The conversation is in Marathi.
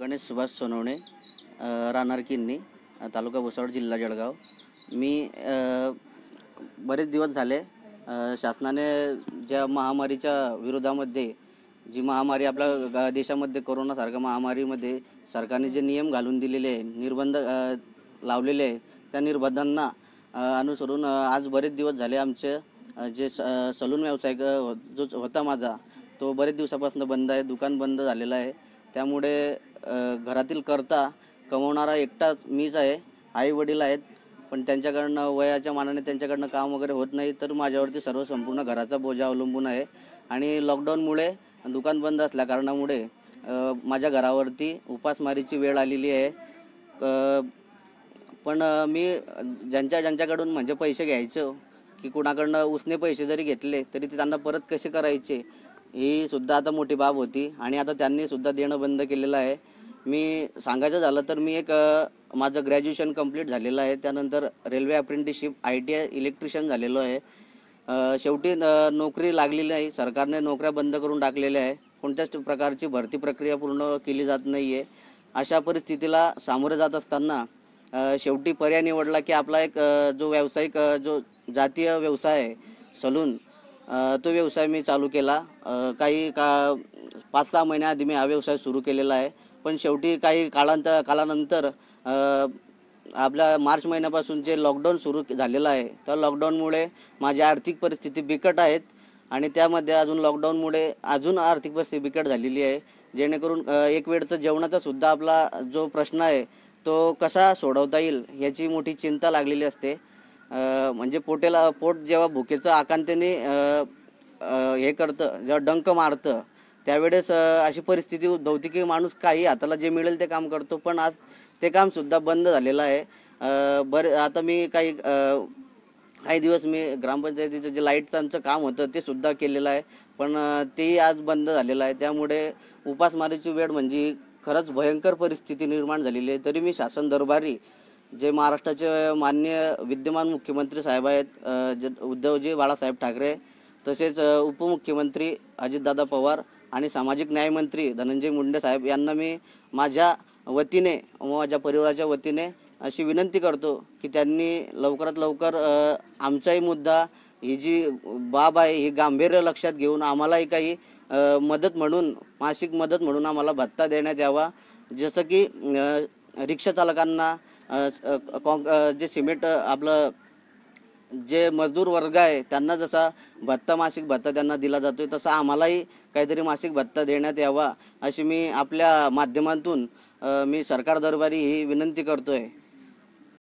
गणेश सुभाष सोनवणे राहणार तालुका भुसावळ जिल्हा जळगाव मी बरेच दिवस झाले शासनाने ज्या महामारीच्या विरोधामध्ये जी महामारी आपल्या देशामध्ये कोरोनासारख्या महामारीमध्ये सरकारने जे नियम घालून दिलेले आहे निर्बंध लावलेले आहे त्या निर्बंधांना अनुसरून आज बरेच दिवस झाले आमचे जे स सलून व्यवसाय जो होता माझा तो बरेच दिवसापासून बंद आहे दुकान बंद झालेलं आहे त्यामुळे घरातील करता कमवणारा एकटाच मीच आहे आई वडील आहेत पण त्यांच्याकडनं वयाच्या मानाने त्यांच्याकडनं काम वगैरे होत नाही तर माझ्यावरती सर्व संपूर्ण घराचा बोजा अवलंबून आहे आणि लॉकडाऊनमुळे दुकान बंद असल्या कारणामुळे माझ्या घरावरती उपासमारीची वेळ आलेली आहे पण मी ज्यांच्या ज्यांच्याकडून म्हणजे पैसे घ्यायचं की कुणाकडनं उसने पैसे जरी घेतले तरी ते त्यांना परत कसे करायचे ही सुद्धा आता मोठी बाब होती आणि आता त्यांनी सुद्धा देणं बंद केलेलं आहे मी सांगायचं झालं तर मी एक माझं ग्रॅज्युएशन कंप्लीट झालेलं आहे त्यानंतर railway apprenticeship I T I electrician झालेलो आहे शेवटी नोकरी लागलेली नाही सरकारने नोकऱ्या बंद करून टाकलेल्या आहे कोणत्याच प्रकारची भरती प्रक्रिया पूर्ण केली जात नाही आहे अशा परिस्थितीला सामोरे जात असताना शेवटी पर्याय निवडला की आपला एक जो व्यावसायिक जो जातीय व्यवसाय आहे सलून तो व्यवसाय मी चालू केला काही का पाच सहा महिन्याआधी मी हा व्यवसाय सुरू केलेला आहे पण शेवटी काही काळांत कालानंतर आपल्या मार्च महिन्यापासून जे लॉकडाऊन सुरू झालेलं आहे त्या लॉकडाऊनमुळे माझी आर्थिक परिस्थिती बिकट आहेत आणि त्यामध्ये अजून लॉकडाऊनमुळे अजून आर्थिक परिस्थिती बिकट झालेली आहे जेणेकरून एक वेळचं जेवणाचा सुद्धा आपला जो प्रश्न आहे तो कसा सोडवता येईल याची मोठी चिंता लागलेली असते म्हणजे पोटेला पोट जेव्हा भुकेचं आकांतेने हे करतं जेव्हा डंक मारतं त्यावेळेस अशी परिस्थिती उद्भवती की माणूस काही हाताला जे मिळेल ते काम करतो पण आज ते कामसुद्धा बंद झालेलं आहे बरे आता मी काही काही दिवस मी ग्रामपंचायतीचं जे लाईटचांचं काम होतं ते सुद्धा केलेलं आहे पण तेही आज बंद झालेलं आहे त्यामुळे उपासमारीची वेळ म्हणजे खरंच भयंकर परिस्थिती निर्माण झालेली आहे तरी मी शासन दरबारी जे महाराष्ट्राचे मान्य विद्यमान मुख्यमंत्री साहेब आहेत उद्धवजी बाळासाहेब ठाकरे तसेच उपमुख्यमंत्री अजितदादा पवार आणि सामाजिक न्यायमंत्री धनंजय मुंडे साहेब यांना मी माझ्या वतीने व माझ्या परिवाराच्या वतीने अशी विनंती करतो की त्यांनी लवकरात लवकर आमचाही मुद्दा ही जी बाब आहे ही गांभीर्य लक्षात घेऊन आम्हालाही काही मदत म्हणून मासिक मदत म्हणून आम्हाला भत्ता देण्यात यावा जसं की रिक्षाचालकांना कॉम जे सिमेंट आपलं जे मजदूर वर्ग आहे त्यांना जसा भत्ता मासिक भत्ता त्यांना दिला जातो आहे तसा आम्हालाही काहीतरी मासिक भत्ता देण्यात यावा अशी मी आपल्या माध्यमातून मी सरकार दरबारी ही विनंती करतो आहे